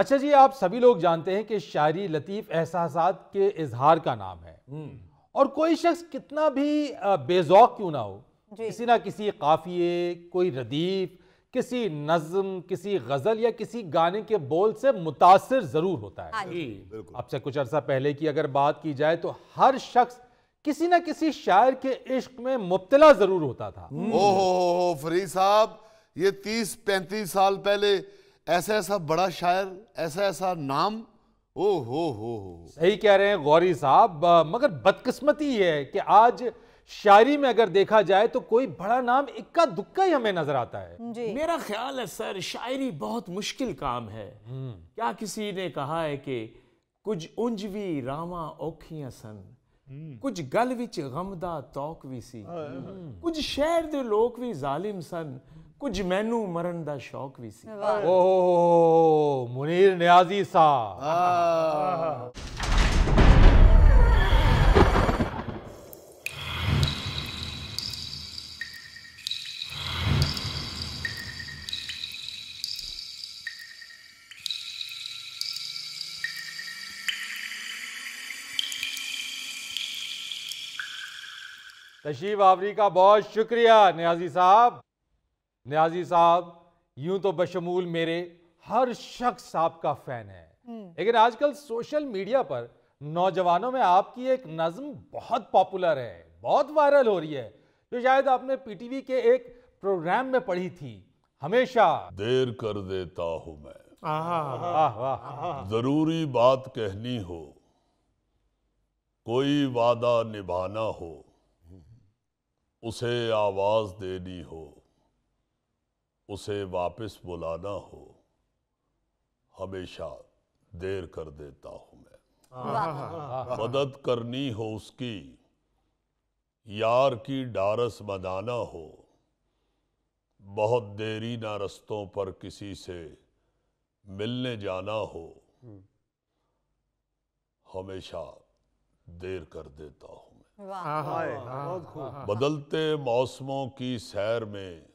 अच्छा जी आप सभी लोग जानते हैं कि शायरी लतीफ़ एहसास के इजहार का नाम है हम्म। और कोई शख्स कितना भी बेजौक क्यों ना हो किसी ना किसी काफिए कोई रदीफ किसी नज्म किसी गजल या किसी गाने के बोल से मुतासर जरूर होता है हाँ अब से कुछ अरसा पहले की अगर बात की जाए तो हर शख्स किसी ना किसी शायर के इश्क में मुबतला जरूर होता था ओहो फरी साहब ये तीस पैंतीस साल पहले ऐसा ऐसा बड़ा शायर ऐसा ऐसा नाम ओ हो हो हो सही कह रहे हैं गौरी साहब मगर बदकिस्मती है कि आज शायरी में अगर देखा जाए तो कोई बड़ा नाम इक्का दुक्का ही हमें नजर आता है जी। मेरा ख्याल है सर शायरी बहुत मुश्किल काम है हम्म। क्या किसी ने कहा है कि कुछ उंज भी रावा औखियां सन हम्म। कुछ गल विच गमदा ਦਾ भी सी हाँ, हाँ। कुछ शहर के लोग भी जालिम सन कुछ मैनू मरण का शौक भी ਸੀ ਓ मुनीर न्याजी ਸਾ तशीफ आवरी का बहुत शुक्रिया न्याजी साहब न्याजी साहब यूं तो बशमूल मेरे हर शख्स आपका फैन है हम्म। लेकिन आजकल सोशल मीडिया पर नौजवानों में आपकी एक नज्म बहुत पॉपुलर है बहुत वायरल हो रही है जो शायद आपने पीटीवी के एक प्रोग्राम में पढ़ी थी हमेशा देर कर देता हूं मैं जरूरी बात कहनी हो कोई वादा निभाना हो उसे आवाज देनी हो उसे वापस बुलाना हो हमेशा देर कर देता हूं मैं मदद करनी हो उसकी यार की डारस बनाना हो बहुत देरी ना रस्तों पर किसी से मिलने जाना हो हमेशा देर कर देता हूं मैं बदलते मौसमों की सैर में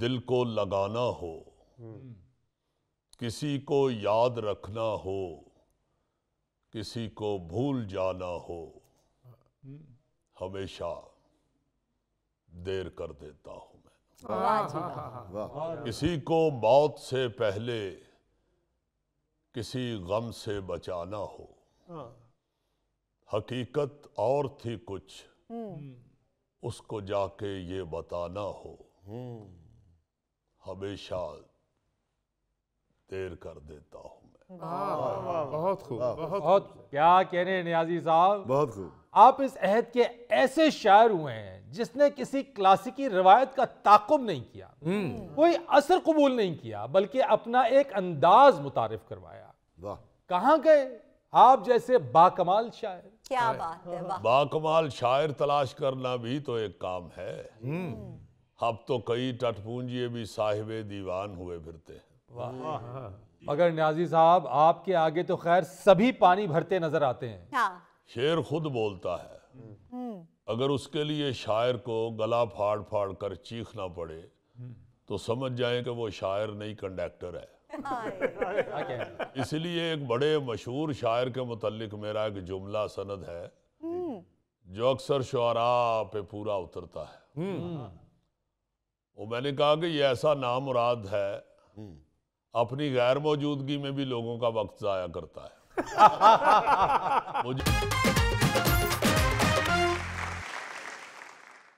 दिल को लगाना हो किसी को याद रखना हो किसी को भूल जाना हो हमेशा देर कर देता हूं मैं किसी को मौत से पहले किसी गम से बचाना हो हाँ। हकीकत और थी कुछ हम्म। उसको जाके ये बताना हो हम्म। हमेशा देर कर देता हूँ मैं बहुत खूब बहुत क्या हैं न्याजी साहब बहुत खूब आप इस अहद के ऐसे शायर हुए हैं जिसने किसी क्लासिकी रवायत का ताकुब नहीं किया हम्म। कोई असर कबूल नहीं किया बल्कि अपना एक अंदाज मुतारफ करवाया वाह गए आप जैसे बाकमाल शायर क्या बात है बाकमाल शायर तलाश करना भी तो एक काम है हम्म। हम्म। अब तो कई टटपूंजिए भी साहिब दीवान हुए फिरते हैं हम्म। मगर न्याजी साहब आपके आगे तो खैर सभी पानी भरते नजर आते हैं हाँ। शेर खुद बोलता है हम्म। अगर उसके लिए शायर को गला फाड़ फाड़ कर चीखना पड़े हम्म। तो समझ जाए कि वो शायर नहीं कंडक्टर है इसलिए एक बड़े मशहूर शायर के मुतालिक मेरा एक जुमला सनद है जो अक्सर शुरा पे पूरा उतरता है वो मैंने कहा कि ये ऐसा मुराद है अपनी गैर मौजूदगी में भी लोगों का वक्त ज़ाया करता है मुझे